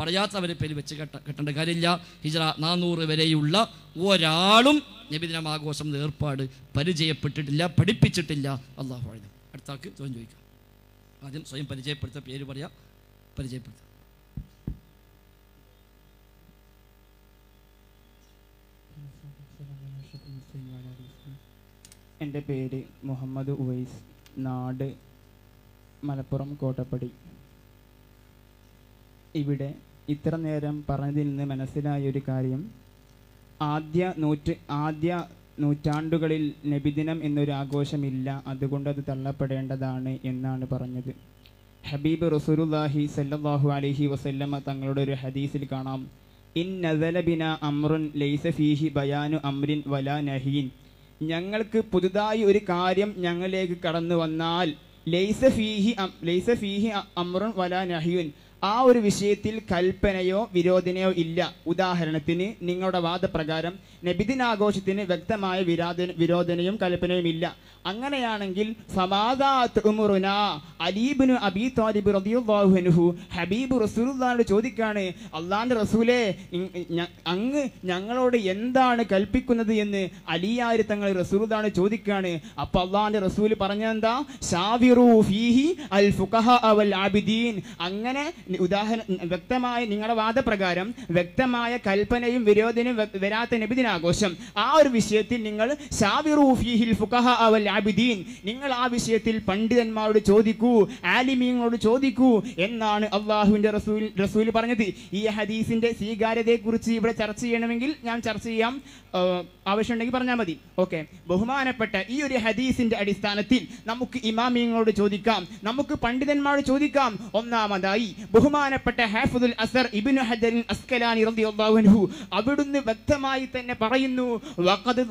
പറയാത്തവരെ പേര് വെച്ച് കെട്ട കെട്ടേണ്ട കാര്യമില്ല ഹിജറ നാനൂറ് വരെയുള്ള ഒരാളും നബിദിനം ആഘോഷം ഏർപ്പാട് പരിചയപ്പെട്ടിട്ടില്ല പഠിപ്പിച്ചിട്ടില്ല അള്ളാഹു ആയുധം അടുത്താക്ക് സ്വയം ചോദിക്കാം ആദ്യം സ്വയം പരിചയപ്പെടുത്ത പേര് പറയാ പരിചയപ്പെടുത്തുക എൻ്റെ പേര് മുഹമ്മദ് ഉവൈസ് നാട് മലപ്പുറം കോട്ടപ്പടി ഇവിടെ ഇത്ര നേരം പറഞ്ഞതിൽ നിന്ന് മനസ്സിലായ ഒരു കാര്യം ആദ്യ നൂറ്റ് ആദ്യ നൂറ്റാണ്ടുകളിൽ നബിദിനം എന്നൊരു ആഘോഷമില്ല അതുകൊണ്ട് അത് തള്ളപ്പെടേണ്ടതാണ് എന്നാണ് പറഞ്ഞത് ഹബീബ് റസൂലുല്ലാഹി സല്ലാഹു അലഹി വസല്ലമ്മ തങ്ങളുടെ ഒരു ഹദീസിൽ കാണാം ഇൻ നസലബിന അമ്രുൻ ലൈസ ഫീഹി ബയാനു അമ്രിൻ വലാ നഹീൻ ഞങ്ങൾക്ക് പുതുതായി ഒരു കാര്യം ഞങ്ങളിലേക്ക് കടന്നു വന്നാൽ ലൈസ ഫീഹി ലൈസ ഫീഹി അമ്രുൻ വലാ നഹിയുൻ ആ ഒരു വിഷയത്തിൽ കൽപ്പനയോ വിരോധനയോ ഇല്ല ഉദാഹരണത്തിന് നിങ്ങളുടെ വാദപ്രകാരം നബിദിനാഘോഷത്തിന് വ്യക്തമായ വിരാധ വിരോധനയും കൽപ്പനയും ഇല്ല അങ്ങനെയാണെങ്കിൽ സമാദാത്മുറുന അബി താലിബ് റദിയുള്ളാഹുഹു ഹബീബ് റസൂലുള്ളാഹിനോട് ചോദിക്കാണ് അള്ളാന്റെ റസൂലെ അങ്ങ് ഞങ്ങളോട് എന്താണ് കൽപ്പിക്കുന്നത് എന്ന് അലിയാരി തങ്ങൾ റസൂലുള്ളാഹിനോട് ചോദിക്കാണ് അപ്പോൾ അള്ളാന്റെ റസൂൽ പറഞ്ഞെന്താ ഷാവിറു ഫീഹി അൽ ഫുഖഹ അവൽ ആബിദീൻ അങ്ങനെ ഉദാഹരണം വ്യക്തമായ നിങ്ങളുടെ വാദപ്രകാരം വ്യക്തമായ കൽപ്പനയും വിരോധനയും വരാത്ത നബിദിനാഘോഷം ആ ഒരു വിഷയത്തിൽ നിങ്ങൾ ഷാവിറു ഫീഹിൽ ഫുഖഹ അവൽ ആബിദീൻ നിങ്ങൾ ആ വിഷയത്തിൽ പണ്ഡിതന്മാരോട് ചോദിക്കൂ ആലിമീങ്ങളോട് ചോദിക്കൂ എന്നാണ് അള്ളാഹുവിൻ്റെ റസൂൽ റസൂൽ പറഞ്ഞത് ഈ ഹദീസിൻ്റെ സ്വീകാര്യതയെക്കുറിച്ച് ഇവിടെ ചർച്ച ചെയ്യണമെങ്കിൽ ഞാൻ ചർച്ച ചെയ്യാം ആവശ്യമുണ്ടെങ്കിൽ പറഞ്ഞാൽ മതി ഓക്കെ ബഹുമാനപ്പെട്ട ഈ ഒരു ഹദീസിൻ്റെ അടിസ്ഥാനത്തിൽ നമുക്ക് ഇമാമിയങ്ങളോട് ചോദിക്കാം നമുക്ക് പണ്ഡിതന്മാരോട് ചോദിക്കാം ഒന്നാമതായി ബഹുമാനപ്പെട്ട ഹാഫുദുൽ അസർ ഇബിൻ ഹജൻ അസ്കലാനി റളിയല്ലാഹു അൻഹു അവിടുന്ന് വ്യക്തമായി തന്നെ പറയുന്നു വഖദ്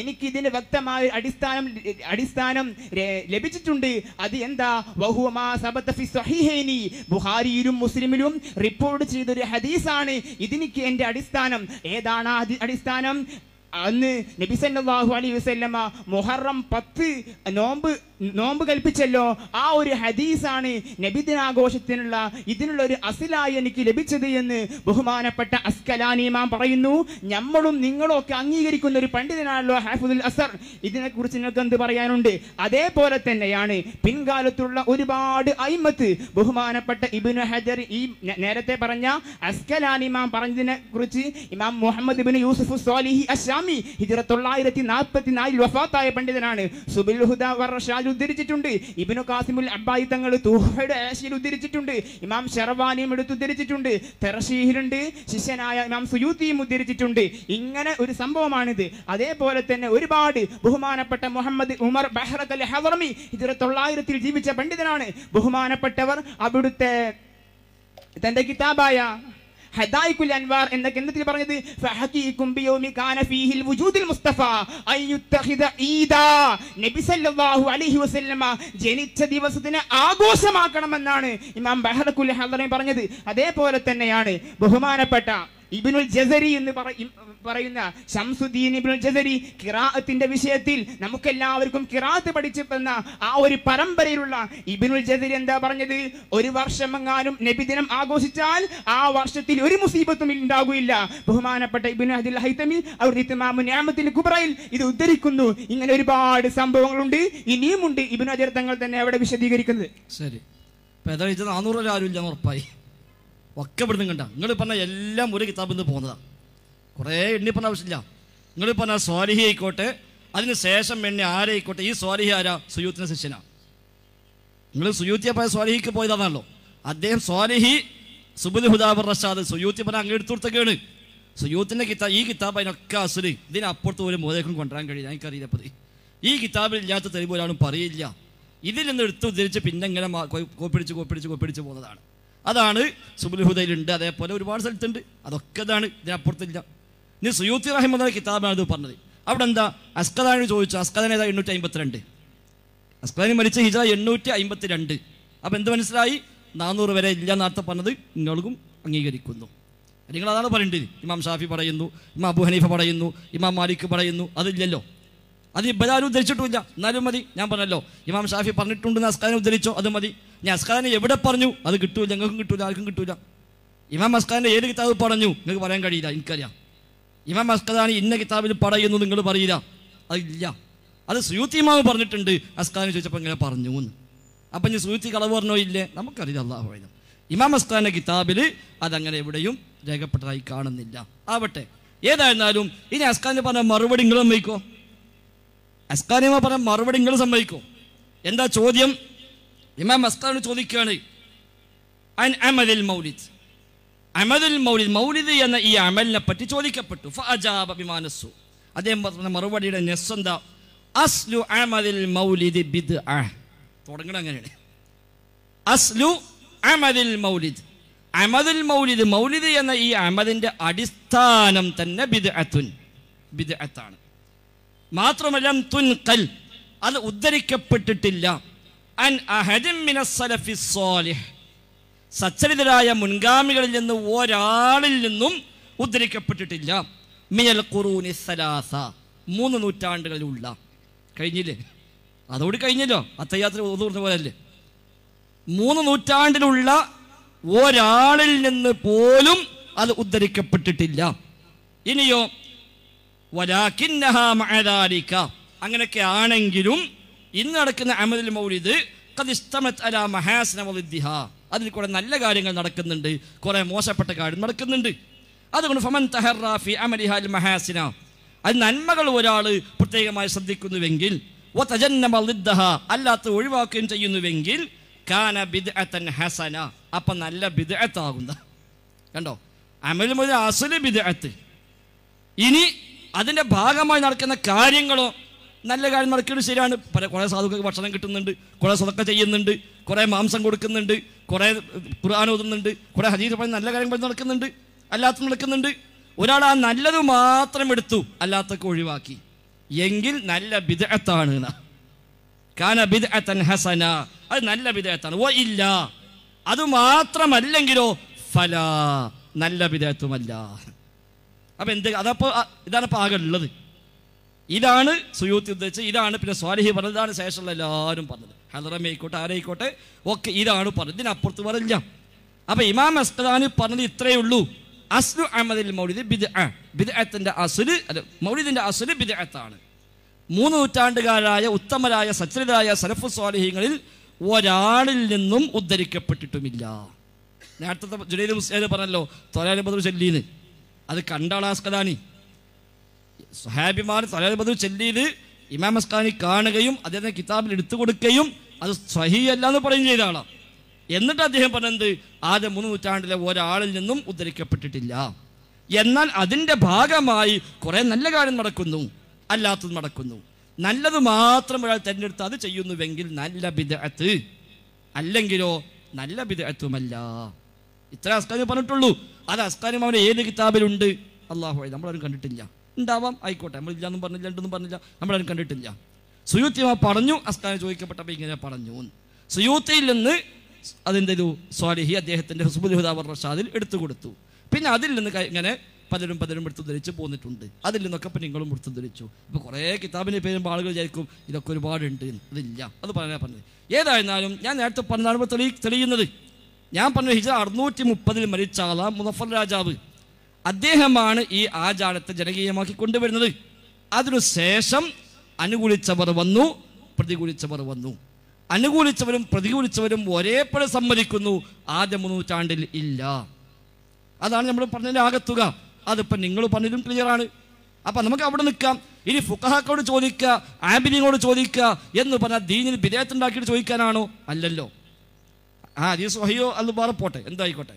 എനിക്ക് ഇതിന് വ്യക്തമായ അടിസ്ഥാനം അടിസ്ഥാനം ലഭിച്ചിട്ടുണ്ട് അത് എന്താ ബുഹാരിയിലും മുസ്ലിമിലും റിപ്പോർട്ട് ചെയ്തൊരു ഹദീസാണ് ഇതിനിക്ക് എൻ്റെ അടിസ്ഥാനം ഏതാണ് അടിസ്ഥാനം അന്ന് നബിസല്ലാഹു അലൈ വസ്ല്ലമ്മ മുഹറം പത്ത് നോമ്പ് നോമ്പ് കൽപ്പിച്ചല്ലോ ആ ഒരു ഹദീസാണ് നബിദിനാഘോഷത്തിനുള്ള ഇതിനുള്ള ഒരു അസിലായി എനിക്ക് ലഭിച്ചത് എന്ന് ബഹുമാനപ്പെട്ട അസ്കലാനിമാം പറയുന്നു നമ്മളും നിങ്ങളും ഒക്കെ അംഗീകരിക്കുന്ന ഒരു പണ്ഡിതനാണല്ലോ ഹാഫുദുൽ അസർ ഇതിനെക്കുറിച്ച് നിങ്ങൾക്ക് എന്ത് പറയാനുണ്ട് അതേപോലെ തന്നെയാണ് പിൻകാലത്തുള്ള ഒരുപാട് അയിമത്ത് ബഹുമാനപ്പെട്ട ഇബിനു ഹജർ ഈ നേരത്തെ പറഞ്ഞ അസ്കലാനിമാം പറഞ്ഞതിനെ കുറിച്ച് ഇമാം മുഹമ്മദ് ഇബിന് യൂസുഫ് സ്വാലിഹി അഷാമി ഹിജറ തൊള്ളായിരത്തി നാൽപ്പത്തി നാലിൽ വഫാത്തായ പണ്ഡിതനാണ് സുബിൽ ഹുദ വർഷാൽ ഉദ്ധരിച്ചിട്ടുണ്ട് ഇബിനു കാസിമുൽ അബ്ബായി തങ്ങൾ തൂഹയുടെ ആശയിൽ ഉദ്ധരിച്ചിട്ടുണ്ട് ഇമാം ഷെർവാനിയും എടുത്ത് ഉദ്ധരിച്ചിട്ടുണ്ട് തെറഷീഹിലുണ്ട് ശിഷ്യനായ ഇമാം സുയൂത്തിയും ഉദ്ധരിച്ചിട്ടുണ്ട് ഇങ്ങനെ ഒരു സംഭവമാണിത് അതേപോലെ തന്നെ ഒരുപാട് ബഹുമാനപ്പെട്ട മുഹമ്മദ് ഉമർ ബഹ്റത്ത് അൽ ഹവർമി ഇതിൽ തൊള്ളായിരത്തിൽ ജീവിച്ച പണ്ഡിതനാണ് ബഹുമാനപ്പെട്ടവർ അവിടുത്തെ തന്റെ കിതാബായ അൻവാർ എന്ന ഗ്രന്ഥത്തിൽ പറഞ്ഞത് ബിയൗമി കാന ഫീഹിൽ മുസ്തഫ നബി സല്ലല്ലാഹു അലൈഹി വസല്ലമ ജനിച്ച ദിവസത്തിനെ ആഘോഷമാക്കണമെന്നാണ് ഇമാം ബഹറുൽ പറഞ്ഞത് അതേപോലെ തന്നെയാണ് ബഹുമാനപ്പെട്ട ഇബിനുൽ ജസരി എന്ന് പറയുന്ന ഷംസുദ്ദീൻ ഇബിനുൽ ജസരി കിറാഅത്തിന്റെ വിഷയത്തിൽ എല്ലാവർക്കും കിറാത്ത് പഠിച്ചു തന്ന ആ ഒരു പരമ്പരയിലുള്ള ഇബിനുൽ ജസരി എന്താ പറഞ്ഞത് ഒരു വർഷം എങ്ങാനും നബിദിനം ആഘോഷിച്ചാൽ ആ വർഷത്തിൽ ഒരു മുസീബത്തും ഉണ്ടാകില്ല ബഹുമാനപ്പെട്ട ഇബിനു അദിൽ ഹൈതമി അവർ ഇത്തമാമു ഞാമത്തിന് കുബ്രയിൽ ഇത് ഉദ്ധരിക്കുന്നു ഇങ്ങനെ ഒരുപാട് സംഭവങ്ങളുണ്ട് ഇനിയുമുണ്ട് ഇബിനു അജർ തങ്ങൾ തന്നെ അവിടെ വിശദീകരിക്കുന്നത് ശരി ഇപ്പൊ ഇത് നാനൂറ് ആരും ഇല്ല ഉറപ്പായി ഒക്കെ ഇവിടുന്ന് കണ്ട നിങ്ങൾ പറഞ്ഞ എല്ലാം ഒരു കിതാബിൽ നിന്ന് പോകുന്നതാണ് കുറേ എണ്ണി പറഞ്ഞ ആവശ്യമില്ല നിങ്ങൾ പറഞ്ഞ സ്വാലിഹി ആയിക്കോട്ടെ അതിന് ശേഷം എണ്ണി ആരായിക്കോട്ടെ ഈ സ്വാലിഹി ആരാ സുയൂത്തിൻ്റെ ശിഷ്യനാ നിങ്ങൾ സുയൂത്തിയെ പോയ സ്വാലിഹിക്ക് പോയതാണല്ലോ അദ്ദേഹം സ്വാലിഹി സുബുദ് ഹുദാബർ റഷാദ് സുയൂത്തി പറഞ്ഞാൽ അങ്ങ് എടുത്തു കൊടുത്തൊക്കെയാണ് സുയൂത്തിൻ്റെ കിതാബ് ഈ കിതാബ് അതിനൊക്കെ അസുരി ഇതിനപ്പുറത്ത് ഒരു മോദേക്കും കൊണ്ടുവരാൻ കഴിയില്ല എനിക്കറിയില്ല പതി ഈ കിതാബിൽ ഇല്ലാത്ത തെളിവ് ഒരാളും പറയില്ല ഇതിൽ നിന്ന് എടുത്തു ഉദ്ധരിച്ച് പിന്നെ ഇങ്ങനെ കോപ്പിടിച്ച് കോപ്പിടിച്ച് കോപ്പിടിച്ച് പോകുന്നതാണ് അതാണ് സുബുൽഹുദയിലുണ്ട് അതേപോലെ ഒരുപാട് സ്ഥലത്തുണ്ട് അതൊക്കെ ഇതാണ് ഇതിനപ്പുറത്തില്ല ഇനി സുയൂത്തി റഹിമദ് കിതാബാണ് ഇത് പറഞ്ഞത് അവിടെ എന്താ അസ്കദാന ചോദിച്ചു അസ്കദാൻ ഏതാ എണ്ണൂറ്റി അമ്പത്തിരണ്ട് അസ്കദാനി മരിച്ച ഹിജ എണ്ണൂറ്റി രണ്ട് അപ്പം എന്ത് മനസ്സിലായി നാനൂറ് വരെ ഇല്ല നേരത്തെ പറഞ്ഞത് നിങ്ങൾക്കും അംഗീകരിക്കുന്നു നിങ്ങൾ അതാണ് പറയേണ്ടത് ഇമാം ഷാഫി പറയുന്നു ഇമാം അബു ഹനീഫ പറയുന്നു ഇമാം മാലിക് പറയുന്നു അതില്ലല്ലോ അത് ഇബലാരും ഉദ്ധരിച്ചിട്ടുമില്ല എന്നാലും മതി ഞാൻ പറഞ്ഞല്ലോ ഇമാം ഷാഫി പറഞ്ഞിട്ടുണ്ടെന്ന് അസ്കാരം ഉദ്ധരിച്ചോ അത് മതി ഞാൻ അസ്കാദിനെ എവിടെ പറഞ്ഞു അത് കിട്ടൂല ഞങ്ങൾക്കും കിട്ടൂല ആർക്കും കിട്ടൂല ഇമാം അസ്കാദിന്റെ ഏത് കിതാബ് പറഞ്ഞു നിങ്ങൾക്ക് പറയാൻ കഴിയില്ല എനിക്കറിയാം ഇമാം അസ്കദാനി ഇന്ന കിതാബിൽ പറയുന്നു നിങ്ങൾ പറയില്ല അതില്ല അത് സുയൂത്തിമാവ് പറഞ്ഞിട്ടുണ്ട് അസ്കാദിനെ ചോദിച്ചപ്പോൾ ഇങ്ങനെ പറഞ്ഞു എന്ന് അപ്പം ഞാൻ സുയൂത്തി കളവ് പറഞ്ഞോ ഇല്ലേ നമുക്കറിയില്ല അള്ളാഹുവായാലും ഇമാം അസ്കാദിന്റെ കിതാബിൽ അതങ്ങനെ എവിടെയും രേഖപ്പെട്ടതായി കാണുന്നില്ല ആവട്ടെ ഏതായിരുന്നാലും ഇനി അസ്കാദിനെ പറഞ്ഞ മറുപടി നിങ്ങൾ സമ്മതിക്കോ അസ്കാനിമ പറഞ്ഞ മറുപടി നിങ്ങൾ സമ്മതിക്കോ എന്താ ചോദ്യം ഇമാം മസ്താനോട് ചോദിക്കുകയാണ് അൻ അമദിൽ മൗലിദ് അമദുൽ മൗലിദ് മൗലിദ് എന്ന ഈ അമലിനെ പറ്റി ചോദിക്കപ്പെട്ടു ഫഅജാബ ബിമാനസു അദ്ദേഹം പറഞ്ഞ മറുപടിയുടെ നെസ് അസ്ലു അമദിൽ മൗലിദ് ബിദ് ആ തുടങ്ങണം അങ്ങനെയാണ് അസ്ലു അമദിൽ മൗലിദ് അമദുൽ മൗലിദ് മൗലിദ് എന്ന ഈ അമദിൻ്റെ അടിസ്ഥാനം തന്നെ ബിദ് അത്തുൻ ബിദ് അത്താണ് മാത്രമല്ല തുൻ കൽ അത് ഉദ്ധരിക്കപ്പെട്ടിട്ടില്ല സച്ചരിതരായ മുൻഗാമികളിൽ നിന്ന് ഒരാളിൽ നിന്നും ഉദ്ധരിക്കപ്പെട്ടിട്ടില്ല മിനൽ ഖുറൂനി സലാസ മൂന്ന് നൂറ്റാണ്ടുകളിലുള്ള കഴിഞ്ഞില്ലേ അതോട് കഴിഞ്ഞല്ലോ അത്തയാത്ര ഓതൂർന്ന പോലല്ലേ മൂന്ന് നൂറ്റാണ്ടിലുള്ള ഒരാളിൽ നിന്ന് പോലും അത് ഉദ്ധരിക്കപ്പെട്ടിട്ടില്ല ഇനിയോ അങ്ങനെയൊക്കെ ആണെങ്കിലും ഇന്ന് നടക്കുന്ന അമദുൽ മൗലിദ് അല മഹാസ്ന അതിൽ കൂടെ നല്ല കാര്യങ്ങൾ നടക്കുന്നുണ്ട് കുറേ മോശപ്പെട്ട കാര്യം നടക്കുന്നുണ്ട് അതുകൊണ്ട് ഫമൻ മഹാസിന അത് നന്മകൾ ഒരാൾ പ്രത്യേകമായി ശ്രദ്ധിക്കുന്നുവെങ്കിൽ അല്ലാത്ത ഒഴിവാക്കുകയും ചെയ്യുന്നുവെങ്കിൽ കാന ഹസന അപ്പം നല്ല ബിദ്അത്താകുന്ന കണ്ടോ അമൽ മുതൽ അസല് ബിദ്അത്ത് ഇനി അതിന്റെ ഭാഗമായി നടക്കുന്ന കാര്യങ്ങളോ നല്ല കാര്യം നടക്കുന്നത് ശരിയാണ് പല കുറേ സാധുക്കൾക്ക് ഭക്ഷണം കിട്ടുന്നുണ്ട് കുറേ സതൊക്കെ ചെയ്യുന്നുണ്ട് കുറേ മാംസം കൊടുക്കുന്നുണ്ട് കുറേ ഖുർആൻ ഓതുന്നുണ്ട് കുറേ ഹജീത് പറഞ്ഞ് നല്ല കാര്യങ്ങൾ നടക്കുന്നുണ്ട് അല്ലാത്ത നടക്കുന്നുണ്ട് ഒരാൾ ആ നല്ലത് മാത്രം എടുത്തു അല്ലാത്തൊക്കെ ഒഴിവാക്കി എങ്കിൽ നല്ല ബിദത്താണ് കാന ബിദഅത്തൻ ഹസന അത് നല്ല ബിദഅത്താണ് ഓ ഇല്ല അത് മാത്രമല്ലെങ്കിലോ ഫല നല്ല ബിദഅത്തുമല്ല അപ്പം എന്ത് അതപ്പോൾ ഇതാണ് ഇപ്പോൾ ആകെ ഉള്ളത് ഇതാണ് സുയൂത്തി ഉദ്ദേശിച്ചത് ഇതാണ് പിന്നെ സ്വാലിഹി പറഞ്ഞതാണ് ശേഷമുള്ള എല്ലാവരും പറഞ്ഞത് ഹലറമയായിക്കോട്ടെ ആരായിക്കോട്ടെ ഒക്കെ ഇതാണ് പറഞ്ഞത് ഇതിനപ്പുറത്ത് പറഞ്ഞ അപ്പൊ ഇമാം അസ്കദാനി പറഞ്ഞത് ഇത്രയേ ഉള്ളൂ അസ്ലു അഹമ്മദ് മൗലിദ് ബിദ് ബിദ്അത്തിൻ്റെ അസുല് അല്ല മൗലിദിന്റെ അസുല് ബിദ്അത്താണ് മൂന്ന് നൂറ്റാണ്ടുകാരായ ഉത്തമരായ സച്ചരിതരായ സലഫു സ്വാലിഹിങ്ങളിൽ ഒരാളിൽ നിന്നും ഉദ്ധരിക്കപ്പെട്ടിട്ടുമില്ല നേരത്തെ ജുലൈൽ മുസ്ലിം പറഞ്ഞല്ലോ തൊലാലി ബദർ ചൊല്ലീന്ന് അത് കണ്ടാണ് അസ്കദാനി സഹാബിമാർ തലേബദു ചെല്ലിയിൽ ഇമാം അസ്കാനി കാണുകയും അദ്ദേഹത്തെ കിതാബിൽ എടുത്തു കൊടുക്കുകയും അത് സഹിയല്ല എന്ന് പറയുകയും ചെയ്ത എന്നിട്ട് അദ്ദേഹം പറഞ്ഞത് ആദ്യ മൂന്ന് നൂറ്റാണ്ടിലെ ഒരാളിൽ നിന്നും ഉദ്ധരിക്കപ്പെട്ടിട്ടില്ല എന്നാൽ അതിൻ്റെ ഭാഗമായി കുറേ നല്ല കാര്യം നടക്കുന്നു അല്ലാത്തത് നടക്കുന്നു നല്ലത് മാത്രം ഒരാൾ തിരഞ്ഞെടുത്ത് അത് ചെയ്യുന്നുവെങ്കിൽ നല്ല ബിദഅത്ത് അല്ലെങ്കിലോ നല്ല ബിദഅത്തുമല്ല ഇത്ര അസ്കാരി പറഞ്ഞിട്ടുള്ളൂ അത് അസ്കാരി അവൻ്റെ ഏത് കിതാബിലുണ്ട് അള്ളാഹു നമ്മളാരും കണ്ടിട്ടില്ല ഉണ്ടാവാം ആയിക്കോട്ടെ നമ്മൾ ഇല്ലാന്നും പറഞ്ഞില്ല ഉണ്ടെന്നും പറഞ്ഞില്ല നമ്മളതിന് കണ്ടിട്ടില്ല സുയൂത്തിമ പറഞ്ഞു അസ്കാരം ചോദിക്കപ്പെട്ടപ്പോൾ ഇങ്ങനെ പറഞ്ഞു സുയൂത്തിയിൽ നിന്ന് അതിൻ്റെ ഒരു സ്വാലിഹി അദ്ദേഹത്തിൻ്റെ ഹുസ്ബുൽഹുദാബർ റഷാദിൽ എടുത്തു കൊടുത്തു പിന്നെ അതിൽ നിന്ന് ഇങ്ങനെ പലരും പലരും എടുത്തു ധരിച്ച് പോന്നിട്ടുണ്ട് അതിൽ നിന്നൊക്കെ ഇപ്പം നിങ്ങളും എടുത്തു ധരിച്ചു ഇപ്പോൾ കുറേ കിതാബിൻ്റെ പേരും ആളുകൾ വിചാരിക്കും ഇതൊക്കെ ഒരുപാടുണ്ട് അതില്ല അത് പറഞ്ഞാൽ പറഞ്ഞത് ഏതായിരുന്നാലും ഞാൻ നേരത്തെ പറഞ്ഞാണ് തെളി തെളിയുന്നത് ഞാൻ പറഞ്ഞു ഹിജ അറുന്നൂറ്റി മുപ്പതിൽ മരിച്ച മുസഫർ രാജാവ് അദ്ദേഹമാണ് ഈ ആചാരത്തെ ജനകീയമാക്കി കൊണ്ടുവരുന്നത് അതിനുശേഷം ശേഷം അനുകൂലിച്ചവർ വന്നു പ്രതികൂലിച്ചവർ വന്നു അനുകൂലിച്ചവരും പ്രതികൂലിച്ചവരും ഒരേപോലെ സമ്മതിക്കുന്നു ആദ്യ മുന്നൂറ്റാണ്ടിൽ ഇല്ല അതാണ് നമ്മൾ പറഞ്ഞതിൻ്റെ ആകത്തുക അതിപ്പോൾ നിങ്ങൾ പറഞ്ഞതും ക്ലിയറാണ് അപ്പം നമുക്ക് അവിടെ നിൽക്കാം ഇനി ഫുക്കഹാക്കോട് ചോദിക്കുക ആബിനിയോട് ചോദിക്കുക എന്ന് പറഞ്ഞാൽ ദീനിൽ ബിരേത്തുണ്ടാക്കിയിട്ട് ചോദിക്കാനാണോ അല്ലല്ലോ ആ ഹദീസ് വഹിയോ അല്ലുബാറ പോട്ടെ എന്തായിക്കോട്ടെ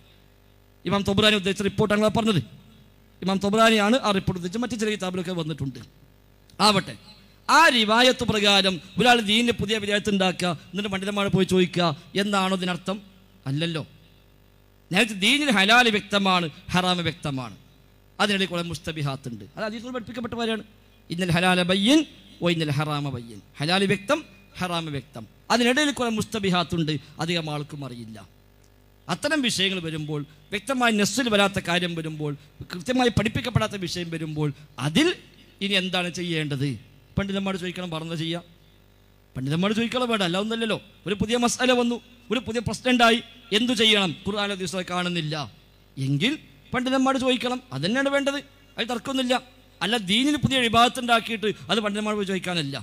ഇമാം തൊബുരാനി ഉദ്ദേശിച്ച റിപ്പോർട്ടാണ് പറഞ്ഞത് ഇമാം തൊബ്രാനിയാണ് ആ റിപ്പോർട്ട് ഉദ്ധരിച്ച് മറ്റു ചില കിതാബിലൊക്കെ വന്നിട്ടുണ്ട് ആവട്ടെ ആ റിവായത്ത് പ്രകാരം ഒരാൾ ദീനിൻ്റെ പുതിയ വിദ്യാർത്ഥി ഉണ്ടാക്കുക എന്നിട്ട് പണ്ഡിതന്മാരെ പോയി ചോദിക്കുക എന്താണോ ഇതിനർത്ഥം അല്ലല്ലോ നേരത്തെ ദീനിന് ഹലാല് വ്യക്തമാണ് ഹറാമ് വ്യക്തമാണ് അതിനിടയിൽ കുറെ മുസ്തബിഹാത്ത് ഉണ്ട് അത് അതിൽ പഠിപ്പിക്കപ്പെട്ട പോലെയാണ് ഇന്നൽ ഹലാല ബയ്യൻ ഓ ഇന്നൽ ഹറാമ ബയ്യൻ ഹലാല് വ്യക്തം ഹറാമ് വ്യക്തം അതിനിടയിൽ കുറെ ഉണ്ട് അധികം ആൾക്കും അറിയില്ല അത്തരം വിഷയങ്ങൾ വരുമ്പോൾ വ്യക്തമായി നെസ്സിൽ വരാത്ത കാര്യം വരുമ്പോൾ കൃത്യമായി പഠിപ്പിക്കപ്പെടാത്ത വിഷയം വരുമ്പോൾ അതിൽ ഇനി എന്താണ് ചെയ്യേണ്ടത് പണ്ഡിതന്മാർ ചോദിക്കണം പറഞ്ഞ ചെയ്യാം പണ്ഡിതന്മാർ ചോദിക്കണം വേണ്ട അല്ല ഒന്നല്ലല്ലോ ഒരു പുതിയ മസാല വന്നു ഒരു പുതിയ പ്രസിഡന്റായി എന്തു ചെയ്യണം ഖുർആാന ദിവസം കാണുന്നില്ല എങ്കിൽ പണ്ഡിതന്മാർ ചോദിക്കണം തന്നെയാണ് വേണ്ടത് അത് തർക്കമൊന്നുമില്ല അല്ല ദീനിന് പുതിയ വിഭാഗത്ത് ഉണ്ടാക്കിയിട്ട് അത് പണ്ഡിതന്മാർ പോയി ചോദിക്കാനല്ല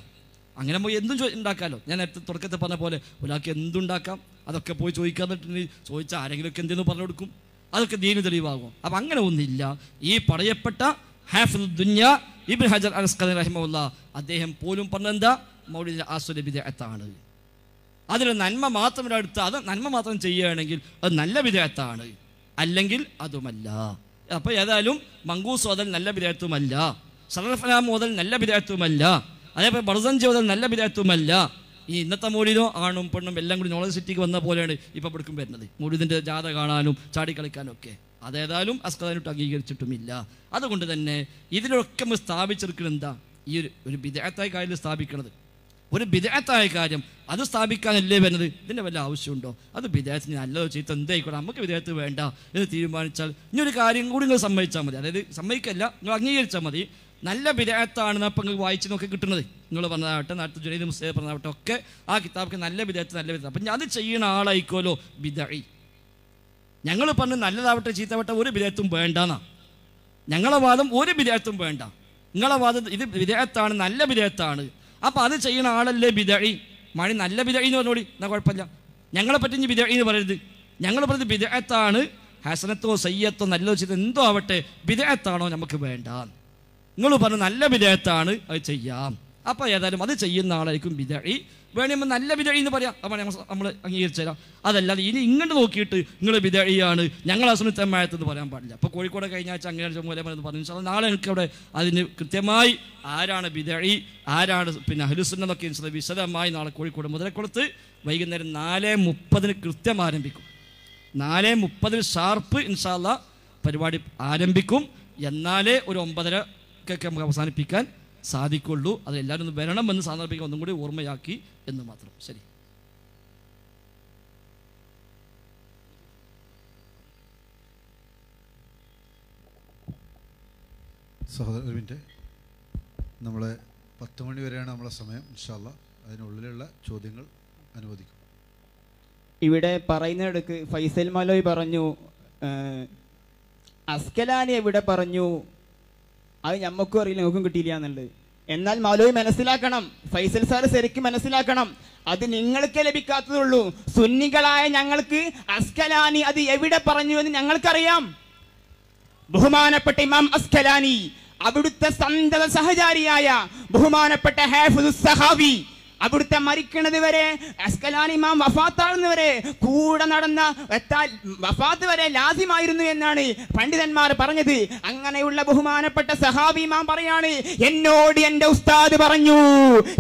അങ്ങനെ പോയി എന്തും ഉണ്ടാക്കാമല്ലോ ഞാൻ നേരത്തെ തുടക്കത്തിൽ പറഞ്ഞ പോലെ ഒരാൾക്ക് എന്തുണ്ടാക്കാം അതൊക്കെ പോയി ചോദിക്കാന്നിട്ടുണ്ടെങ്കിൽ ചോദിച്ചാൽ ആരെങ്കിലുമൊക്കെ എന്തെന്ന് പറഞ്ഞു കൊടുക്കും അതൊക്കെ ദീനു തെളിവാകും അപ്പം അങ്ങനെ ഒന്നില്ല ഈ പറയപ്പെട്ട ഹാഫിദ് ഇബിൻ ഹജർ അനസ്ഖദ് റഹിമുല്ല അദ്ദേഹം പോലും പറഞ്ഞെന്താ മൗലിദിൽ ആസുരബിദത്താണ് അതിൽ നന്മ മാത്രം അടുത്ത് അത് നന്മ മാത്രം ചെയ്യുകയാണെങ്കിൽ അത് നല്ല വിധേയത്താണ് അല്ലെങ്കിൽ അതുമല്ല അപ്പോൾ ഏതായാലും മങ്കൂസ് മുതൽ നല്ല വിധേയത്വമല്ല സലഫലാം മുതൽ നല്ല വിധേയത്വമല്ല അതേപോലെ ബർസഞ്ചി മുതൽ നല്ല വിധേയത്വമല്ല ഈ ഇന്നത്തെ മൂലിനോ ആണും പെണ്ണും എല്ലാം കൂടി നോളജ് സിറ്റിക്ക് വന്ന പോലെയാണ് ഇപ്പം ഇവിടേക്കും വരുന്നത് മൂലിതിൻ്റെ ജാത കാണാനും ചാടിക്കളിക്കാനും ഒക്കെ അതേതായാലും അസ്കദാനിട്ട് അംഗീകരിച്ചിട്ടുമില്ല അതുകൊണ്ട് തന്നെ ഇതിലൊക്കെ നമ്മൾ സ്ഥാപിച്ചെടുക്കുന്നത് എന്താ ഈ ഒരു ഒരു വിദേഹത്തായ കാര്യം സ്ഥാപിക്കണത് ഒരു വിദേഹത്തായ കാര്യം അത് സ്ഥാപിക്കാനല്ലേ വരുന്നത് ഇതിൻ്റെ വല്ല ആവശ്യമുണ്ടോ അത് വിദേഹത്തിന് നല്ലതോ ചീത്ത എന്തായിക്കോട്ടെ നമുക്ക് വിദേഹത്ത് വേണ്ട എന്ന് തീരുമാനിച്ചാൽ ഇനി ഒരു കാര്യം കൂടി നിങ്ങൾ സമ്മതിച്ചാൽ മതി അതായത് സമ്മതിക്കല്ല നിങ്ങൾ അംഗീകരിച്ചാൽ മതി നല്ല വിദേഹത്താണ് അപ്പം നിങ്ങൾക്ക് വായിച്ച് നോക്കി കിട്ടുന്നത് നിങ്ങൾ പറഞ്ഞതാവട്ടെ നാട്ടിൽ ജുനൈദ് മുസ്തേ പറഞ്ഞതാവട്ടെ ഒക്കെ ആ കിതാബ്ക്ക് നല്ല വിദേഹത്ത് നല്ല വിദേഹം അപ്പം അത് ചെയ്യുന്ന ആളായിക്കോലോ ബിദഴി ഞങ്ങൾ പറഞ്ഞ് നല്ലതാവട്ടെ ചീത്തവട്ടെ ഒരു വിദേഹത്തും വേണ്ടെന്നാ ഞങ്ങളെ വാദം ഒരു വിദേഹത്തും വേണ്ട നിങ്ങളെ വാദം ഇത് വിദേഹത്താണ് നല്ല വിദേഹത്താണ് അപ്പം അത് ചെയ്യുന്ന ആളല്ലേ ബിദഴി മഴ നല്ല ബിദഴി എന്ന് പറഞ്ഞോടി എന്നാ കുഴപ്പമില്ല ഞങ്ങളെ പറ്റി ഇനി ബിദഴി എന്ന് പറയരുത് ഞങ്ങൾ പറഞ്ഞത് വിദേഹത്താണ് ഹസനത്തോ സയ്യത്തോ നല്ലതോ ചെയ്തോ എന്തോ ആവട്ടെ വിദേഹത്താണോ നമുക്ക് വേണ്ടാന്ന് നിങ്ങൾ പറഞ്ഞ നല്ല വിധേയത്താണ് അത് ചെയ്യാം അപ്പോൾ ഏതായാലും അത് ചെയ്യുന്ന ആളായിരിക്കും വിതഴി വേണമെങ്കിൽ നല്ല വിതഴി എന്ന് പറയാം അപ്പോൾ ഞങ്ങൾ നമ്മൾ അംഗീകരിച്ചു തരാം അതല്ലാതെ ഇനി ഇങ്ങോട്ട് നോക്കിയിട്ട് നിങ്ങൾ വിതഴിയാണ് ഞങ്ങൾ എന്ന് പറയാൻ പാടില്ല അപ്പോൾ കോഴിക്കോട് കഴിഞ്ഞ ആഴ്ച അങ്ങനെ മൂലമെന്ന് പറഞ്ഞു വെച്ചാൽ നാളെ എനിക്ക് അവിടെ അതിന് കൃത്യമായി ആരാണ് വിതഴി ആരാണ് പിന്നെ ഹലുസുന്നതൊക്കെ വിശദമായി നാളെ കോഴിക്കോട് കൊടുത്ത് വൈകുന്നേരം നാല് മുപ്പതിന് കൃത്യം ആരംഭിക്കും നാല് മുപ്പതിന് ഷാർപ്പ് ഇൻഷാല്ല പരിപാടി ആരംഭിക്കും എന്നാലേ ഒരു ഒമ്പതര ഇടയ്ക്കൊക്കെ നമുക്ക് അവസാനിപ്പിക്കാൻ സാധിക്കുള്ളൂ അത് എല്ലാവരും ഒന്ന് വരണമെന്ന് സാന്ദർഭികം ഒന്നും കൂടി ഓർമ്മയാക്കി എന്ന് മാത്രം ശരി സഹോദരവിൻ്റെ നമ്മൾ പത്ത് മണി വരെയാണ് നമ്മളെ സമയം ഇൻഷാല്ല അതിനുള്ളിലുള്ള ചോദ്യങ്ങൾ അനുവദിക്കും ഇവിടെ പറയുന്നിടക്ക് ഫൈസൽ മലോയ് പറഞ്ഞു അസ്കലാനി എവിടെ പറഞ്ഞു അത് ഞമ്മക്കും അറിയില്ല നമുക്കും കിട്ടിയില്ല എന്നുള്ളത് എന്നാൽ മൗലവി മനസ്സിലാക്കണം ഫൈസൽ സാർ ശരിക്കും മനസ്സിലാക്കണം അത് നിങ്ങൾക്ക് ലഭിക്കാത്തതുള്ളൂ സുന്നികളായ ഞങ്ങൾക്ക് അസ്കലാനി അത് എവിടെ പറഞ്ഞു എന്ന് ഞങ്ങൾക്കറിയാം ബഹുമാനപ്പെട്ട ഇമാം അസ്കലാനി അവിടുത്തെ സന്തത സഹചാരിയായ ബഹുമാനപ്പെട്ട ഹാഫിദ് സഹാബി അവിടുത്തെ മരിക്കണത് വരെ അസ്കലാനിമാം വരെ കൂടെ നടന്ന വഫാത്ത് വരെ ലാസിമായിരുന്നു എന്നാണ് പണ്ഡിതന്മാർ പറഞ്ഞത് അങ്ങനെയുള്ള ബഹുമാനപ്പെട്ട സഹാബിമാം പറയാണ് എന്നോട് എൻ്റെ ഉസ്താദ് പറഞ്ഞു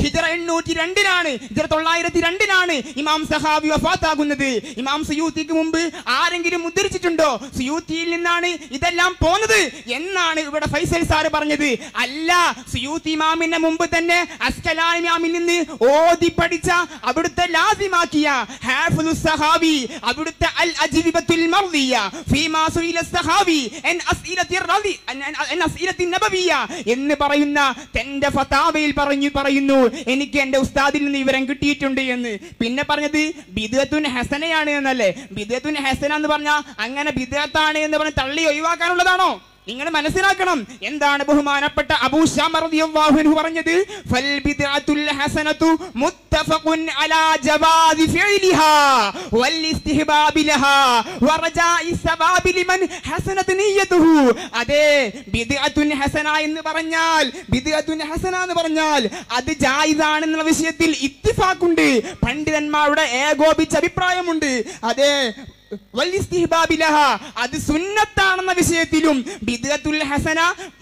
ഹിജറ എണ്ണൂറ്റി രണ്ടിനാണ് ഹിജറ തൊള്ളായിരത്തി രണ്ടിനാണ് ഇമാം സഹാബി വഫാത്താകുന്നത് ഇമാം സുയൂത്തിക്ക് മുമ്പ് ആരെങ്കിലും മുദ്രിച്ചിട്ടുണ്ടോ സുയൂത്തിയിൽ നിന്നാണ് ഇതെല്ലാം പോന്നത് എന്നാണ് ഇവിടെ ഫൈസൽ സാറ് പറഞ്ഞത് അല്ല സുയൂത്തി മാമിന്റെ മുമ്പ് തന്നെ അസ്കലാനിമാമിൽ നിന്ന് ഓതി പഠിച്ച അവിടുത്തെ ലാസിമാക്കിയ ഹാഫുൽ സഹാബി അവിടുത്തെ അൽ അജ്വിബത്തുൽ മർദിയ ഫീ സുഇല സഹാബി അൻ അസ്ഇലത്തി റദി അൻ അസ്ഇലത്തി നബവിയ എന്ന് പറയുന്ന തന്റെ ഫതാവയിൽ പറഞ്ഞു പറയുന്നു എനിക്ക് എന്റെ ഉസ്താദിൽ നിന്ന് വിവരം കിട്ടിയിട്ടുണ്ട് എന്ന് പിന്നെ പറഞ്ഞത് ബിദഅത്തുൻ ഹസനയാണ് എന്നല്ലേ ബിദഅത്തുൻ ഹസന എന്ന് പറഞ്ഞാൽ അങ്ങനെ ബിദഅത്താണ് എന്ന് പറഞ്ഞ് തള്ളി ഒഴിവാക്കാനുള്ളതാണോ നിങ്ങൾ മനസ്സിലാക്കണം എന്താണ് ബഹുമാനപ്പെട്ട അബൂ റളിയല്ലാഹു പറഞ്ഞത് ഫൽ ഹസനതു മുത്തഫഖുൻ അലാ ജവാദി വൽ ലഹാ സബാബി ലിമൻ ഹസനത് ഹസന എന്ന് പറഞ്ഞാൽ ഹസന എന്ന് പറഞ്ഞാൽ അത് വിഷയത്തിൽ ഇത്തിഫാക്കുണ്ട് പണ്ഡിതന്മാരുടെ ഏകോപിച്ച അഭിപ്രായമുണ്ട് അതേ അത് സുന്നത്താണെന്ന വിഷയത്തിലും ബിദ്ദത്തുൽ ഹസന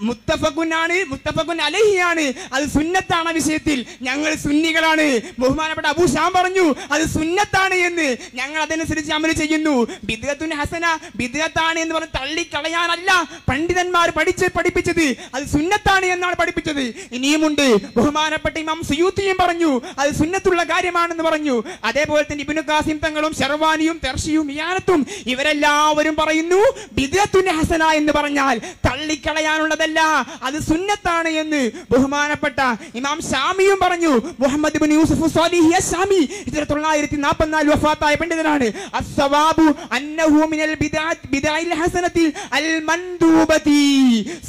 മുത്തഫഖുൻ ആണ് മുത്തഫഖുൻ അലഹിയാണ് അത് സുന്നത്താണ് വിഷയത്തിൽ ഞങ്ങൾ സുന്നികളാണ് ബഹുമാനപ്പെട്ട അബൂ ഷാം പറഞ്ഞു അത് സുന്നത്താണ് എന്ന് ഞങ്ങൾ അതനുസരിച്ച് അമൽ ചെയ്യുന്നു ബിദ്ദത്തുൽ ഹസന ബിദ്ദത്താണ് എന്ന് പറഞ്ഞ് തള്ളിക്കളയാനല്ല പണ്ഡിതന്മാർ പഠിച്ച് പഠിപ്പിച്ചത് അത് സുന്നത്താണ് എന്നാണ് പഠിപ്പിച്ചത് ഇനിയുമുണ്ട് ബഹുമാനപ്പെട്ട ഇമാം സുയൂത്തിയും പറഞ്ഞു അത് സുന്നത്തുള്ള കാര്യമാണെന്ന് പറഞ്ഞു അതേപോലെ തന്നെ ഇബിനു കാസിം തങ്ങളും ഷെർവാനിയും തെർഷിയും ഇയാൻ ബിദത്തും ഇവരെല്ലാവരും പറയുന്നു ബിദത്തുൻ ഹസന എന്ന് പറഞ്ഞാൽ തള്ളിക്കളയാനുള്ളതല്ല അത് സുന്നത്താണ് എന്ന് ബഹുമാനപ്പെട്ട ഇമാം ഷാമിയും പറഞ്ഞു മുഹമ്മദ് ബിൻ യൂസഫ് സ്വാലിഹിയ ഷാമി ഇതിന് തൊള്ളായിരത്തി നാൽപ്പത്തിനാല് വഫാത്തായ പണ്ഡിതനാണ് അസ്സവാബു അന്നഹു മിനൽ ബിദഅത് ബിദായിൽ ഹസനത്തിൽ അൽ മൻദൂബതി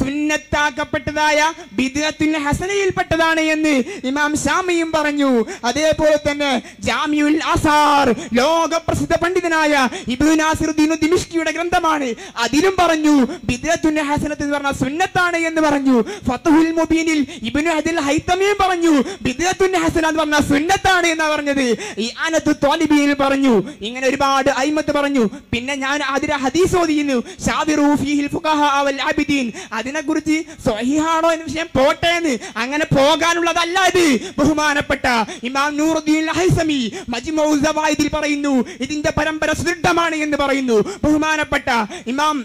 സുന്നത്താക്കപ്പെട്ടതായ ബിദത്തുൽ ഹസനയിൽപ്പെട്ടതാണ് എന്ന് ഇമാം ഷാമിയും പറഞ്ഞു അതേപോലെ തന്നെ ജാമിയുൽ അസാർ ലോക പ്രസിദ്ധ പണ്ഡിതനായ ദിമിഷ്കിയുടെ ഗ്രന്ഥമാണ് അതിലും പറഞ്ഞു എന്ന് പറഞ്ഞ സുന്നത്താണ് എന്ന് പറഞ്ഞു മുബീനിൽ പറഞ്ഞു ബിദ്രത്തുൻ എന്ന് പറഞ്ഞ സുന്നത്താണ് പറഞ്ഞത് പറഞ്ഞു ഇങ്ങനെ ഒരുപാട് അയിമത്ത് പറഞ്ഞു പിന്നെ ഞാൻ അതിനെ കുറിച്ച് സ്വഹിഹാണോ എന്ന വിഷയം പോട്ടെ അങ്ങനെ പോകാനുള്ളതല്ല ഇത് ബഹുമാനപ്പെട്ട ഇമാം നൂറുദ്ദീൻ ഹൈസമി മജ്മൗ പറയുന്നു ഇതിന്റെ പരമ്പര സുദൃഢമാണ് ആണ് എന്ന് പറയുന്നു ബഹുമാനപ്പെട്ട ഇമാം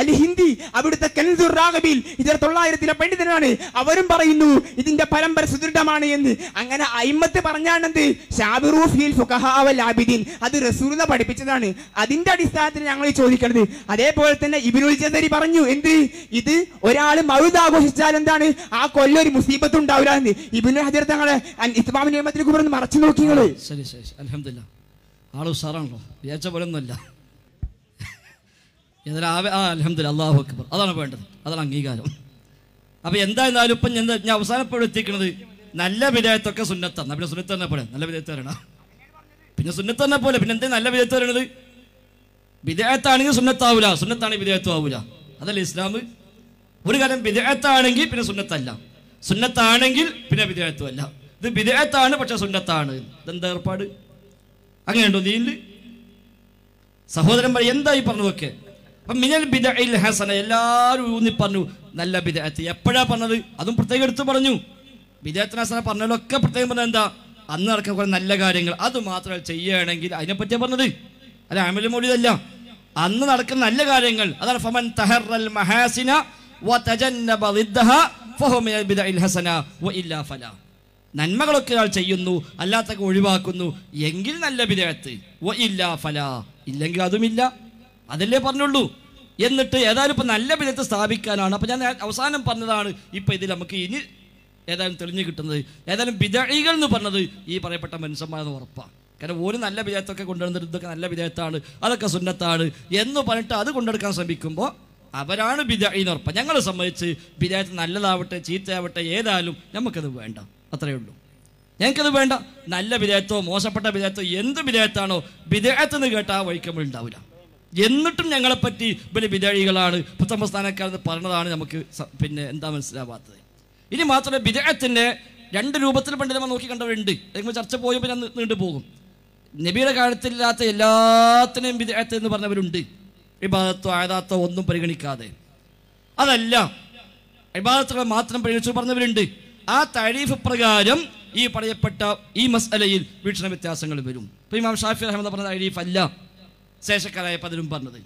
അലി ഹിന്ദി അവിടുത്തെ കെൻസുർ റാഗബിൽ ഇതിൽ തൊള്ളായിരത്തിലെ പണ്ഡിതനാണ് അവരും പറയുന്നു ഇതിന്റെ പരമ്പര സുദൃഢമാണ് എന്ന് അങ്ങനെ അയിമത്ത് പറഞ്ഞാണെന്ത് ലാബിദീൻ അത് റസൂലിനെ പഠിപ്പിച്ചതാണ് അതിന്റെ അടിസ്ഥാനത്തിൽ ഞങ്ങൾ ചോദിക്കണത് അതേപോലെ തന്നെ ഇബിനുൽ ചന്ദരി പറഞ്ഞു എന്ത് ഇത് ഒരാൾ മഴുത് ആഘോഷിച്ചാൽ എന്താണ് ആ കൊല്ലം ഒരു മുസീബത്ത് ഉണ്ടാവില്ല എന്ന് ഇബിനുൽ ഹജർ തങ്ങളെ ഇസ്ലാമിന്റെ നിയമത്തിലേക്ക് മറച്ചു നോക്കിയത് ശരി ശരി ആൾ ഉഷാറാണല്ലോ വിചാരിച്ച പോലെ ഒന്നുമില്ല ഏതായാലും ആ അലഹമ്മദ് അള്ളാഹു അക്ബർ അതാണ് വേണ്ടത് അതാണ് അംഗീകാരം അപ്പോൾ എന്താ എന്നാലും ഇപ്പം ഞാൻ ഞാൻ എത്തിക്കുന്നത് നല്ല വിധേയത്തൊക്കെ സുന്നത്താണ് പിന്നെ സുന്നത്ത് തന്നെ പോലെ നല്ല വിധേയത്ത് വരണം പിന്നെ സുന്നത്ത് തന്നെ പോലെ പിന്നെ എന്തേ നല്ല വിധേയത്ത് വരണത് വിധേയത്താണെങ്കിൽ സുന്നത്താവൂല സുന്നത്താണെങ്കിൽ വിധേയത്വം ആവൂല അതല്ല ഇസ്ലാം ഒരു കാലം വിധേയത്താണെങ്കിൽ പിന്നെ സുന്നത്തല്ല സുന്നത്താണെങ്കിൽ പിന്നെ വിധേയത്വമല്ല ഇത് വിധേയത്താണ് പക്ഷെ സുന്നത്താണ് ഇതെന്താ ഏർപ്പാട് അങ്ങനെയുണ്ടോ നീല് സഹോദരൻ പറയും എന്തായി പറഞ്ഞതൊക്കെ അപ്പം മിനൽ ഇൽ ഹസന എല്ലാവരും ഊന്നി പറഞ്ഞു നല്ല ബിദഅത്ത് എപ്പോഴാ പറഞ്ഞത് അതും പ്രത്യേകം എടുത്ത് പറഞ്ഞു ബിദഅത്തിന് ഹസന പറഞ്ഞതിലൊക്കെ പ്രത്യേകം പറഞ്ഞത് എന്താ അന്ന് നടക്കുന്ന കുറെ നല്ല കാര്യങ്ങൾ അത് മാത്രം ചെയ്യുകയാണെങ്കിൽ അതിനെപ്പറ്റിയാ പറഞ്ഞത് അല്ല അമലും മൊഴിയതല്ല അന്ന് നടക്കുന്ന നല്ല കാര്യങ്ങൾ അതാണ് ഫമൻ തഹറൽ മഹാസിന വ തജന്നബ ഫഹു മിനൽ ബിദയിൽ ഹസന വ ഇല്ലാ ഫലാ നന്മകളൊക്കെ ആൾ ചെയ്യുന്നു അല്ലാത്തൊക്കെ ഒഴിവാക്കുന്നു എങ്കിൽ നല്ല വിദേഹത്ത് ഓ ഇല്ല ഫല ഇല്ലെങ്കിൽ അതുമില്ല അതല്ലേ പറഞ്ഞുള്ളൂ എന്നിട്ട് ഏതായാലും ഇപ്പം നല്ല വിധത്ത് സ്ഥാപിക്കാനാണ് അപ്പം ഞാൻ അവസാനം പറഞ്ഞതാണ് ഇപ്പം ഇതിൽ നമുക്ക് ഇനി ഏതായാലും തെളിഞ്ഞു കിട്ടുന്നത് ഏതായാലും വിധേയികൾ എന്ന് പറഞ്ഞത് ഈ പറയപ്പെട്ട മനുഷ്യന്മാരെന്ന് ഉറപ്പാണ് കാരണം ഒരു നല്ല വിധേയത്തൊക്കെ കൊണ്ടുവരുന്നത് ഇതൊക്കെ നല്ല വിധേയത്താണ് അതൊക്കെ സുന്നത്താണ് എന്ന് പറഞ്ഞിട്ട് അത് കൊണ്ടെടുക്കാൻ ശ്രമിക്കുമ്പോൾ അവരാണ് ബിദ എന്ന് ഉറപ്പ് ഞങ്ങളെ സംബന്ധിച്ച് ബിദായത്ത് നല്ലതാവട്ടെ ചീത്തയാവട്ടെ ഏതായാലും നമുക്കത് വേണ്ട അത്രയേ ഉള്ളൂ ഞങ്ങൾക്കത് വേണ്ട നല്ല വിധേയത്വോ മോശപ്പെട്ട വിധേയത്വോ എന്ത് വിധേയത്താണോ എന്ന് കേട്ടാൽ ആ വഴിക്ക് നമ്മളുണ്ടാവില്ല എന്നിട്ടും ഞങ്ങളെപ്പറ്റി ഇവര് വിധേയികളാണ് പ്രഥമ സ്ഥാനക്കാരെന്ന് പറഞ്ഞതാണ് നമുക്ക് പിന്നെ എന്താ മനസ്സിലാവാത്തത് ഇനി മാത്രമല്ല വിധേയത്തിൻ്റെ രണ്ട് രൂപത്തിൽ പണ്ട് നമ്മൾ നോക്കി കണ്ടവരുണ്ട് അല്ലെങ്കിൽ ചർച്ച പോയപ്പോൾ ഞാൻ നീണ്ടു പോകും നബിയുടെ കാലത്തില്ലാത്ത എല്ലാത്തിനെയും വിധേയത്ത് എന്ന് പറഞ്ഞവരുണ്ട് വിവാദത്തോ ആയതാത്തോ ഒന്നും പരിഗണിക്കാതെ അതല്ല വിവാദത്തുകൾ മാത്രം പരിഗണിച്ചു പറഞ്ഞവരുണ്ട് ആ തരീഫ് പ്രകാരം ഈ പറയപ്പെട്ട ഈ മസ്അലയിൽ വീക്ഷണ വ്യത്യാസങ്ങൾ വരും ഇപ്പം ഇമാം ഷാഫി അഹമ്മദ് പറഞ്ഞ തരീഫ് അല്ല ശേഷക്കാരായ പലരും പറഞ്ഞത്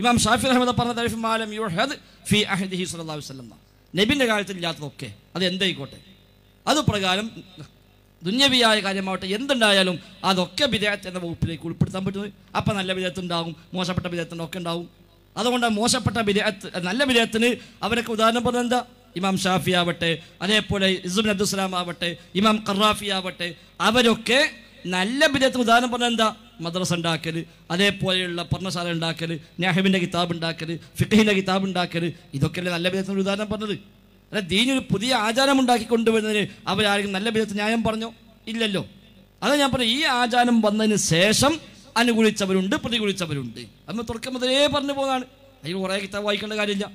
ഇമാം ഷാഫി അഹമ്മദ് പറഞ്ഞ തരീഫ് മാലം യുഹദ് ഫി അഹദിഹി സുല്ലാ വസ്ലം നബിന്റെ കാലത്തിൽ ഇല്ലാത്തതൊക്കെ അത് എന്തായിക്കോട്ടെ അത് പ്രകാരം ദുന്യവിയായ കാര്യമാവട്ടെ എന്തുണ്ടായാലും അതൊക്കെ വിദേഹത്തെ എന്ന വകുപ്പിലേക്ക് ഉൾപ്പെടുത്താൻ പറ്റുന്നത് അപ്പം നല്ല വിദേഹത്ത് ഉണ്ടാകും മോശപ്പെട്ട വിദേഹത്തിൻ്റെ ഒക്കെ ഉണ്ടാവും അതുകൊണ്ട് മോശപ്പെട്ട വിദേഹത്ത് നല്ല വിദേഹത്തിന് അവരൊക്കെ ഉദാഹരണം പറഞ്ഞെന്താ എന്താ ഇമാം ഷാഫി ആവട്ടെ അതേപോലെ ഇസുബിൻ അബ്ദുസ്ലാം ആവട്ടെ ഇമാം ഖറാഫി ആവട്ടെ അവരൊക്കെ നല്ല ബിദത്തിന് ഉദാഹരണം പറഞ്ഞാൽ എന്താ മദ്രസ ഉണ്ടാക്കൽ അതേപോലെയുള്ള പർണശാല ഉണ്ടാക്കൽ നെഹബിൻ്റെ കിതാബ് ഉണ്ടാക്കൽ ഫിഖിൻ്റെ കിതാബ് ഉണ്ടാക്കൽ ഇതൊക്കെയല്ലേ നല്ല ബിദത്തിന് ഉദാഹരണം പറഞ്ഞത് അല്ല ദീനൊരു പുതിയ ആചാരം ഉണ്ടാക്കി കൊണ്ടുവരുന്നതിന് അവരാരും നല്ല ബിദത്ത് ന്യായം പറഞ്ഞോ ഇല്ലല്ലോ അത് ഞാൻ പറഞ്ഞു ഈ ആചാരം വന്നതിന് ശേഷം അനുകൂലിച്ചവരുണ്ട് പ്രതികൂലിച്ചവരുണ്ട് അന്ന് തുടക്കം മുതലേ പറഞ്ഞു പോകുന്നതാണ് അതിൽ കുറേ കിതാബ് വായിക്കേണ്ട കാര്യമില്ല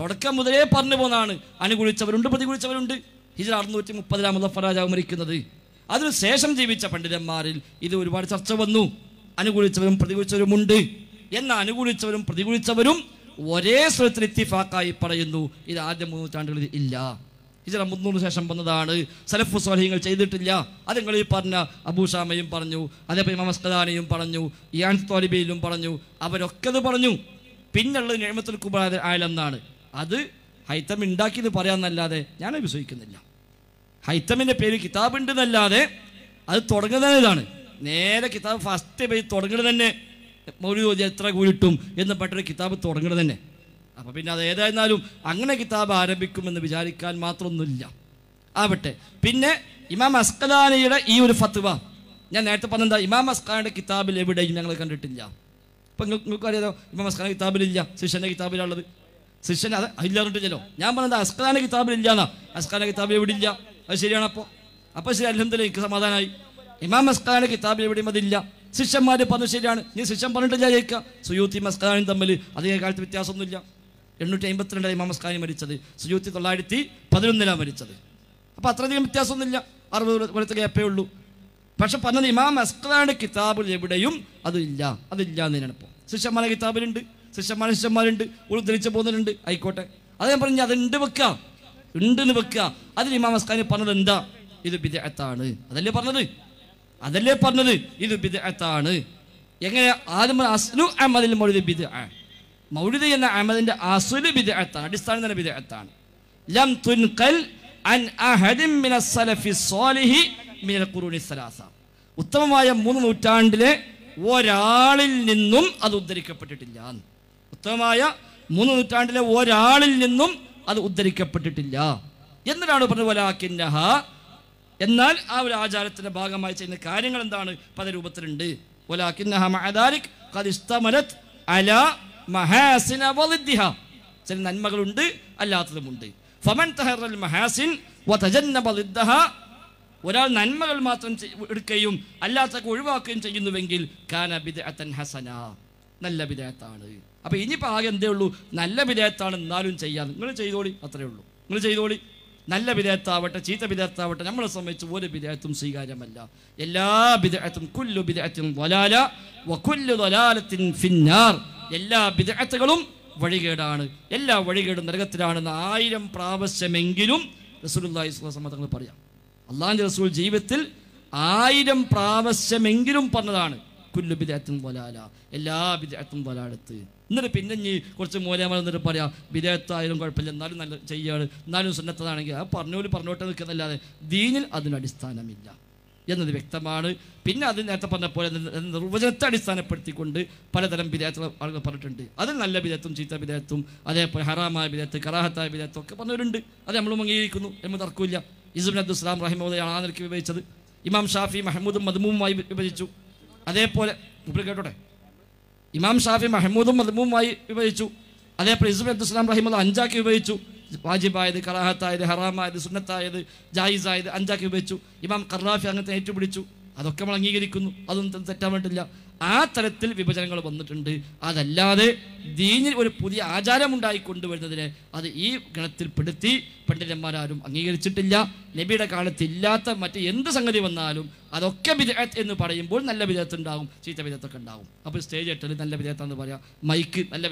തുടക്കം മുതലേ പറഞ്ഞു പോകുന്നതാണ് അനുകൂലിച്ചവരുണ്ട് പ്രതികൂലിച്ചവരുണ്ട് ഹിജറ അറുന്നൂറ്റി മുപ്പതിലാം മുതഫർ രാജാവ് മരിക്കുന്നത് അതിനുശേഷം ജീവിച്ച പണ്ഡിതന്മാരിൽ ഇത് ഒരുപാട് ചർച്ച വന്നു അനുകൂലിച്ചവരും പ്രതികൂലിച്ചവരും ഉണ്ട് എന്ന അനുകൂലിച്ചവരും പ്രതികൂലിച്ചവരും ഒരേ സ്വരത്തിൽ ഇത്തിഫാക്കായി പറയുന്നു ഇത് ആദ്യം മൂന്നൂറ്റാണ്ടുകളിൽ ഇല്ല ഹിജറ മുന്നൂറ് ശേഷം വന്നതാണ് സലഫു സ്വലഹിങ്ങൾ ചെയ്തിട്ടില്ല അത് നിങ്ങൾ ഈ പറഞ്ഞ അബൂഷാമയും പറഞ്ഞു അതേപോലെ മമസ്കദാനയും പറഞ്ഞു ഇയാൻ തോലിബിയിലും പറഞ്ഞു അവരൊക്കെ അത് പറഞ്ഞു പിന്നുള്ളത് നിയമത്തിൽ കുബാദ ആയാലെന്നാണ് അത് ഹൈത്തം എന്ന് പറയാമെന്നല്ലാതെ ഞാൻ വിശ്വസിക്കുന്നില്ല ഹൈത്തമിൻ്റെ പേര് കിതാബ് എന്നല്ലാതെ അത് തുടങ്ങുന്നത് ഇതാണ് നേരെ കിതാബ് ഫസ്റ്റ് പേജ് തുടങ്ങണത് തന്നെ ഒരു എത്ര കൂടിയിട്ടും എന്ന് പറ്റൊരു കിതാബ് തുടങ്ങണത് തന്നെ അപ്പോൾ പിന്നെ അത് ഏതായിരുന്നാലും അങ്ങനെ കിതാബ് ആരംഭിക്കുമെന്ന് വിചാരിക്കാൻ മാത്രമൊന്നുമില്ല ആവട്ടെ പിന്നെ ഇമാം അസ്കലാനിയുടെ ഈ ഒരു ഫത്വ ഞാൻ നേരത്തെ പറഞ്ഞെന്താ ഇമാം അസ്കാനിയുടെ കിതാബിൽ എവിടെയും ഞങ്ങൾ കണ്ടിട്ടില്ല അപ്പം നിങ്ങൾക്ക് അറിയാതോ ഇമാം അസ്കാന കിതാബിലില്ല ശിഷ്യൻ്റെ കിതാബിലുള്ളത് ശിഷ്യൻ അത് ഇല്ലാറിട്ടില്ലല്ലോ ഞാൻ പറഞ്ഞത് അസ്കാന കിതാബിൽ ഇല്ലാന്നാ അസ്കാന കിതാബ് എവിടെ ഇല്ല അത് ശരിയാണ് അപ്പോൾ അപ്പോൾ ശരി അലഹമ്മദില്ല എനിക്ക് സമാധാനമായി ഇമാം അസ്കാന കിതാബ് എവിടെയും അതില്ല ശിഷ്യന്മാർ പറഞ്ഞു ശരിയാണ് നീ ശിഷ്യൻ പറഞ്ഞിട്ടില്ല ജയിക്കുക സുയൂത്തി മസ്കാനും തമ്മിൽ അധിക കാലത്ത് വ്യത്യാസമൊന്നുമില്ല എണ്ണൂറ്റി അമ്പത്തിരണ്ടായി ഇമാം മസ്കാനി മരിച്ചത് സുയൂത്തി തൊള്ളായിരത്തി പതിനൊന്നിലാണ് മരിച്ചത് അപ്പോൾ അത്രയധികം വ്യത്യാസമൊന്നുമില്ല അറുപത് കൊല്ലത്തെ ഗ്യാപ്പേ ഉള്ളൂ പക്ഷെ പറഞ്ഞത് ഇമാം അസ്കാന കിതാബിൽ എവിടെയും അതില്ല അതില്ല എന്നതിനാണ് ഇപ്പോൾ ശിഷ്യന്മാരെ കിതാബിലുണ്ട് ശിഷ്യന്മാരും ശിഷ്യന്മാരുണ്ട് ഉദ്ധരിച്ച പോകുന്നവരുണ്ട് ആയിക്കോട്ടെ അത് ഞാൻ പറഞ്ഞു അതുണ്ട് വെക്കുക ഉണ്ടെന്ന് വെക്കുക അതിന് ഇമാം അസ്കാനി പറഞ്ഞത് എന്താ ഇത് വിദഗ്ധത്താണ് അതല്ലേ പറഞ്ഞത് അതല്ലേ പറഞ്ഞത് ഇത് വിദഗ്ധത്താണ് എങ്ങനെ ആദ്യം അസ്ലു അഹമ്മദിൽ മൗലിദ് ബിദ മൗലിദ് എന്ന അഹമ്മദിന്റെ അസുല് ബിദഅത്താണ് അടിസ്ഥാനം തന്നെ വിദഗ്ധത്താണ് ലം തുൻകൽ അൻ അഹദിൻ മിന സലഫി സ്വാലിഹി മിന ഖുറൂനി സലാസ ഉത്തമമായ മൂന്ന് നൂറ്റാണ്ടിലെ ഒരാളിൽ നിന്നും അത് ഉദ്ധരിക്കപ്പെട്ടിട്ടില്ല ഉത്തമമായ മൂന്ന് നൂറ്റാണ്ടിലെ ഒരാളിൽ നിന്നും അത് ഉദ്ധരിക്കപ്പെട്ടിട്ടില്ല എന്നിട്ടാണ് പറഞ്ഞതുപോലാക്കിന്നഹ എന്നാൽ ആ ഒരു ആചാരത്തിൻ്റെ ഭാഗമായി ചെയ്യുന്ന കാര്യങ്ങൾ എന്താണ് പദരൂപത്തിലുണ്ട് ഒലാക്കിന്നഹ അല മഹാസിന ചില നന്മകളുണ്ട് അല്ലാത്തതുമുണ്ട് ഫമൻ തഹറൽ ഒരാൾ നന്മകൾ മാത്രം എടുക്കുകയും അല്ലാത്ത ഒഴിവാക്കുകയും ചെയ്യുന്നുവെങ്കിൽ കാന ബിദഅത്തൻ ഹസന നല്ല വിദേഹത്താണ് അപ്പോൾ ഇനിയിപ്പോൾ ആകെ എന്തേ ഉള്ളൂ നല്ല വിധേയത്താണ് എന്നാലും ചെയ്യാൻ നിങ്ങൾ ചെയ്തോളി അത്രേ ഉള്ളൂ നിങ്ങൾ ചെയ്തോളി നല്ല വിധേയത്താവട്ടെ ചീത്ത വിധേയത്താവട്ടെ നമ്മളെ സംബന്ധിച്ച് ഒരു വിധേയത്തും സ്വീകാര്യമല്ല എല്ലാ വിധേയത്തും കുല്ലു വിധേയത്തും വലാല വകുല്ലു വലാലത്തിൻ ഫിന്നാർ എല്ലാ വിധേയത്തുകളും വഴികേടാണ് എല്ലാ വഴികേടും നരകത്തിലാണെന്ന് ആയിരം പ്രാവശ്യമെങ്കിലും റസൂലുല്ലാഹി സ്വലം തങ്ങൾ പറയാം അള്ളാഹിൻ്റെ റസൂൽ ജീവിതത്തിൽ ആയിരം പ്രാവശ്യമെങ്കിലും പറഞ്ഞതാണ് കുല്ലു വിദേഹത്തും വലാല എല്ലാ വിദേഹത്തും വലാലത്ത് എന്നിട്ട് പിന്നെ നീ കുറച്ച് മൂലമാർ എന്നിട്ട് പറയാം വിദേഹത്തായാലും കുഴപ്പമില്ല എന്നാലും നല്ല ചെയ്യാണ് എന്നാലും സുന്നത്തതാണെങ്കിൽ ആ പറഞ്ഞോല് പറഞ്ഞോട്ടെ നിൽക്കുന്നല്ലാതെ ദീനിൽ അതിനടിസ്ഥാനമില്ല എന്നത് വ്യക്തമാണ് പിന്നെ അത് നേരത്തെ പറഞ്ഞ പോലെ നിർവചനത്തെ അടിസ്ഥാനപ്പെടുത്തിക്കൊണ്ട് പലതരം വിധേയത്വ ആളുകൾ പറഞ്ഞിട്ടുണ്ട് അത് നല്ല വിധേയത്വം ചീത്ത വിധേയത്വം അതേപോലെ ഹറാമായ വിധേയത്ത് കറാഹത്തായ വിധേയത്വം ഒക്കെ പറഞ്ഞവരുണ്ട് അത് നമ്മളും അംഗീകരിക്കുന്നു എന്ന് തർക്കമില്ല ഇസുബിൻ സ്ലാം റഹിമോദയാണ് ആ നിലയ്ക്ക് വിഭജിച്ചത് ഇമാം ഷാഫി മഹമ്മൂദും മദ്മൂമുമായി വിഭജിച്ചു അതേപോലെ കേട്ടോട്ടെ ഇമാം ഷാഫി മഹമ്മൂദും മദ്മൂമായി വിഭജിച്ചു അതേ അബ്ദുൽ സ്ലാം റഹിമുള്ള അഞ്ചാക്കി വിഭജിച്ചു വാജിബായത് കറാഹത്തായത് ഹറാമായത് സുന്നത്തായത് ജായിസായത് അഞ്ചാക്കി വിഭജിച്ചു ഇമാം കറാഫി അങ്ങനത്തെ ഏറ്റുപിടിച്ചു അതൊക്കെ നമ്മൾ അംഗീകരിക്കുന്നു അതൊന്നും തെറ്റാൻ വേണ്ടില്ല ആ തരത്തിൽ വിഭജനങ്ങൾ വന്നിട്ടുണ്ട് അതല്ലാതെ ദീനിൽ ഒരു പുതിയ ആചാരമുണ്ടായി കൊണ്ടുവരുന്നതിന് അത് ഈ ഗണത്തിൽപ്പെടുത്തി പണ്ഡിതന്മാരാരും അംഗീകരിച്ചിട്ടില്ല നബിയുടെ കാലത്ത് ഇല്ലാത്ത മറ്റ് എന്ത് സംഗതി വന്നാലും അതൊക്കെ വിദഗ്ധ എന്ന് പറയുമ്പോൾ നല്ല വിദഗ്ധ ഉണ്ടാകും ചീത്ത വിദഗ്ധൊക്കെ ഉണ്ടാകും അപ്പോൾ സ്റ്റേജ് എട്ടൽ നല്ല വിദഗ്ധ എന്ന് പറയാം മൈക്ക് നല്ല